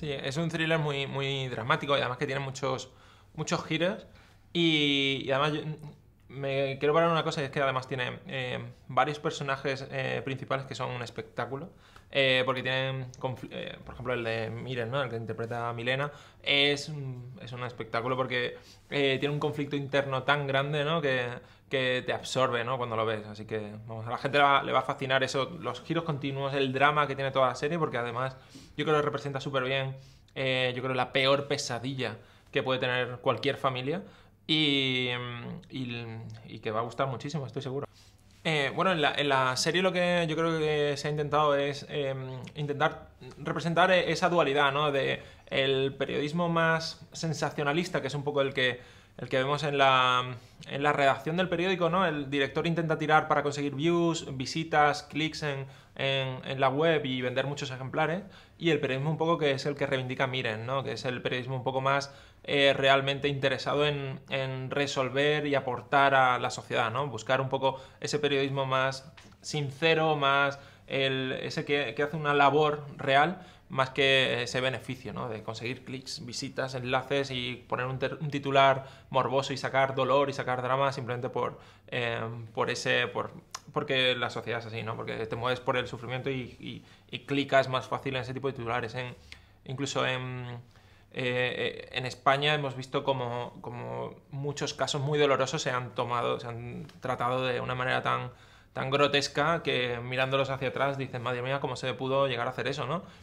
Sí, es un thriller muy, muy dramático y además que tiene muchos, muchos giros. Y, además me quiero parar una cosa y es que además tiene eh, varios personajes eh, principales que son un espectáculo. Eh, porque tienen, por ejemplo, el de Miren, el que interpreta a Milena, es, un espectáculo porque tiene un conflicto interno tan grande ¿no? que, te absorbe cuando lo ves. Así que a la gente le va, a fascinar eso, los giros continuos, el drama que tiene toda la serie, porque además yo creo que representa súper bien, yo creo, la peor pesadilla que puede tener cualquier familia. Mm, mm, y, que va a gustar muchísimo, estoy seguro. Eh, bueno, en la, serie lo que yo creo que se ha intentado es em, intentar representar e-, esa dualidad, ¿no? De el periodismo más sensacionalista, que es un poco el que, el que vemos en la, redacción del periódico, ¿no? El director intenta tirar para conseguir views, visitas, clics en, la web y vender muchos ejemplares. Y el periodismo un poco que es el que reivindica Miren, ¿no? Que es el periodismo un poco más eh, realmente interesado en, resolver y aportar a la sociedad, ¿no? Buscar un poco ese periodismo más sincero, más el, ese que, que hace una labor real más que ese beneficio ¿no? de conseguir clics, visitas, enlaces y poner un, titular morboso y sacar dolor y sacar drama simplemente por, em, por ese... Por, porque la sociedad es así, ¿no? Porque te mueves por el sufrimiento y, clicas más fácil en ese tipo de titulares. incluso en... Eh, eh, en España hemos visto como, como, muchos casos muy dolorosos se han tomado, se han tratado de una manera tan, tan grotesca que mirándolos hacia atrás dicen, madre mía, ¿cómo se pudo llegar a hacer eso, no?